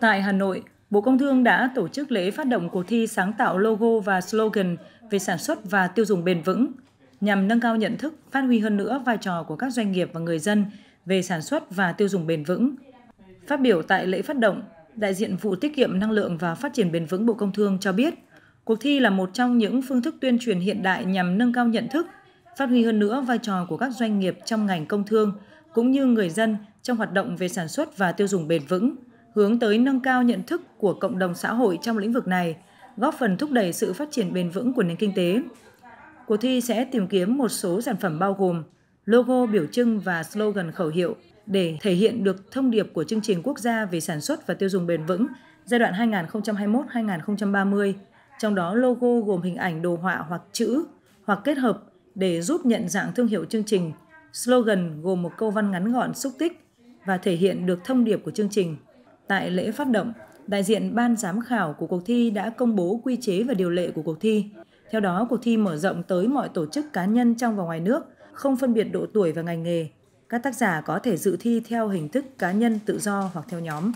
Tại Hà Nội, Bộ Công Thương đã tổ chức lễ phát động cuộc thi sáng tạo logo và slogan về sản xuất và tiêu dùng bền vững, nhằm nâng cao nhận thức, phát huy hơn nữa vai trò của các doanh nghiệp và người dân về sản xuất và tiêu dùng bền vững. Phát biểu tại lễ phát động, đại diện vụ tiết kiệm năng lượng và phát triển bền vững Bộ Công Thương cho biết, cuộc thi là một trong những phương thức tuyên truyền hiện đại nhằm nâng cao nhận thức, phát huy hơn nữa vai trò của các doanh nghiệp trong ngành công thương cũng như người dân trong hoạt động về sản xuất và tiêu dùng bền vững hướng tới nâng cao nhận thức của cộng đồng xã hội trong lĩnh vực này, góp phần thúc đẩy sự phát triển bền vững của nền kinh tế. Cuộc thi sẽ tìm kiếm một số sản phẩm bao gồm logo biểu trưng và slogan khẩu hiệu để thể hiện được thông điệp của chương trình quốc gia về sản xuất và tiêu dùng bền vững giai đoạn 2021-2030, trong đó logo gồm hình ảnh đồ họa hoặc chữ hoặc kết hợp để giúp nhận dạng thương hiệu chương trình. Slogan gồm một câu văn ngắn gọn xúc tích và thể hiện được thông điệp của chương trình. Tại lễ phát động, đại diện ban giám khảo của cuộc thi đã công bố quy chế và điều lệ của cuộc thi. Theo đó, cuộc thi mở rộng tới mọi tổ chức cá nhân trong và ngoài nước, không phân biệt độ tuổi và ngành nghề. Các tác giả có thể dự thi theo hình thức cá nhân tự do hoặc theo nhóm.